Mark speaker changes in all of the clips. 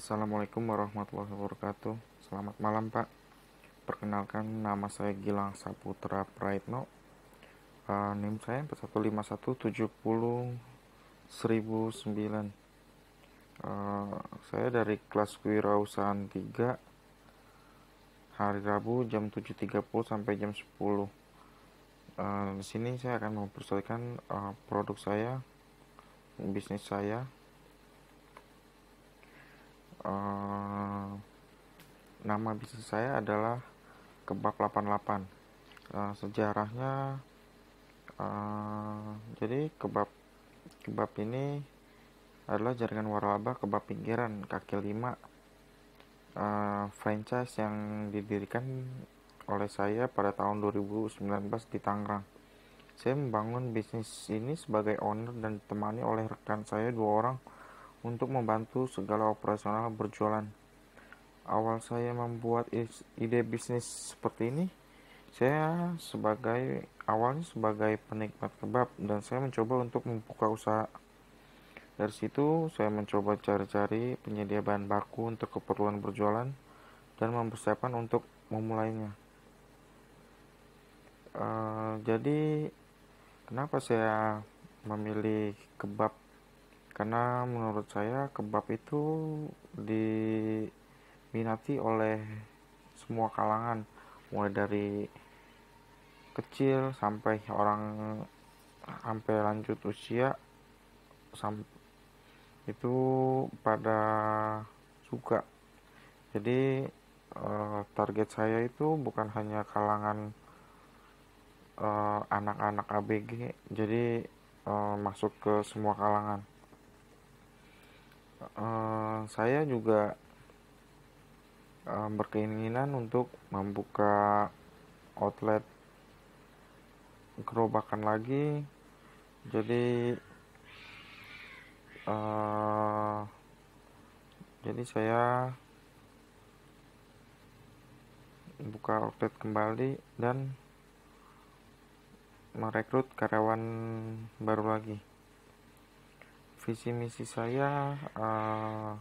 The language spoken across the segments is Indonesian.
Speaker 1: Assalamualaikum warahmatullahi wabarakatuh Selamat malam Pak Perkenalkan nama saya Gilang Saputra Praitno uh, NIM saya 4151701009. uh, eh, Saya dari kelas kewirausahaan 3 Hari Rabu jam 7.30 sampai jam 10 uh, eh, Di sini saya akan mempersoalkan uh, produk saya Bisnis saya Eh, nama bisnis saya adalah kebab 88 uh, sejarahnya uh, jadi kebab kebab ini adalah jaringan waralaba kebab pinggiran kaki lima uh, franchise yang didirikan oleh saya pada tahun 2019 di Tangerang saya membangun bisnis ini sebagai owner dan ditemani oleh rekan saya dua orang untuk membantu segala operasional berjualan. Awal saya membuat ide bisnis seperti ini, saya sebagai awalnya sebagai penikmat kebab dan saya mencoba untuk membuka usaha. Dari situ saya mencoba cari-cari penyedia bahan baku untuk keperluan berjualan dan mempersiapkan untuk memulainya. Uh, jadi kenapa saya memilih kebab karena menurut saya kebab itu diminati oleh semua kalangan mulai dari kecil sampai orang sampai lanjut usia sam, itu pada suka jadi eh, target saya itu bukan hanya kalangan eh, anak-anak ABG jadi eh, masuk ke semua kalangan Eh, saya juga uh, berkeinginan untuk membuka outlet gerobakan lagi jadi uh, jadi saya buka outlet kembali dan merekrut karyawan baru lagi visi misi saya uh,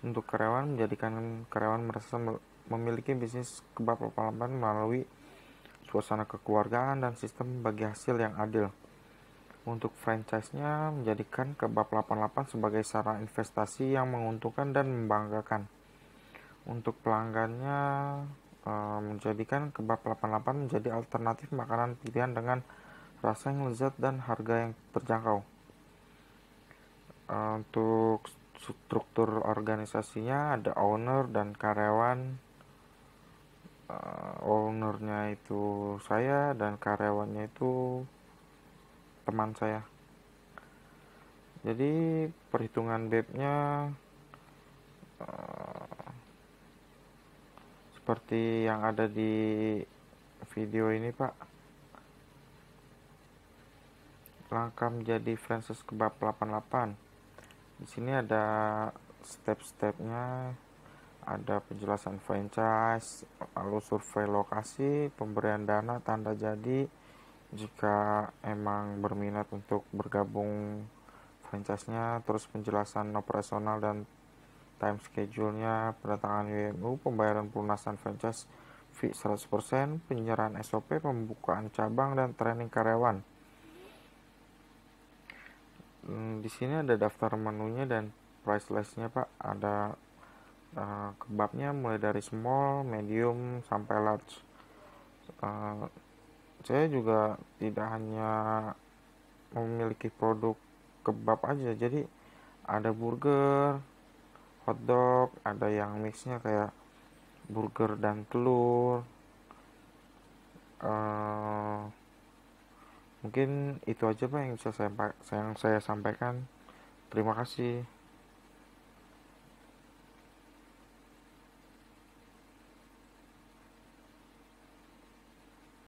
Speaker 1: untuk karyawan menjadikan karyawan merasa memiliki bisnis kebab lapangan melalui suasana kekeluargaan dan sistem bagi hasil yang adil. Untuk franchise-nya menjadikan kebab 88 sebagai sarana investasi yang menguntungkan dan membanggakan. Untuk pelanggannya eh, menjadikan kebab 88 menjadi alternatif makanan pilihan dengan rasa yang lezat dan harga yang terjangkau. Eh, untuk struktur organisasinya ada owner dan karyawan uh, ownernya itu saya dan karyawannya itu teman saya jadi perhitungan BEP-nya uh, eh, seperti yang ada di video ini pak langkah menjadi Francis Kebab 88 di sini ada step-stepnya ada penjelasan franchise lalu survei lokasi pemberian dana tanda jadi jika emang berminat untuk bergabung franchise-nya terus penjelasan operasional dan time schedule-nya pendatangan UMU pembayaran pelunasan franchise fee 100% penyerahan SOP pembukaan cabang dan training karyawan hmm, di sini ada daftar menunya dan price listnya pak ada uh, kebabnya mulai dari small medium sampai large uh, saya juga tidak hanya memiliki produk kebab aja jadi ada burger hotdog ada yang mixnya kayak burger dan telur mungkin itu aja pak yang bisa saya, yang saya sampaikan terima kasih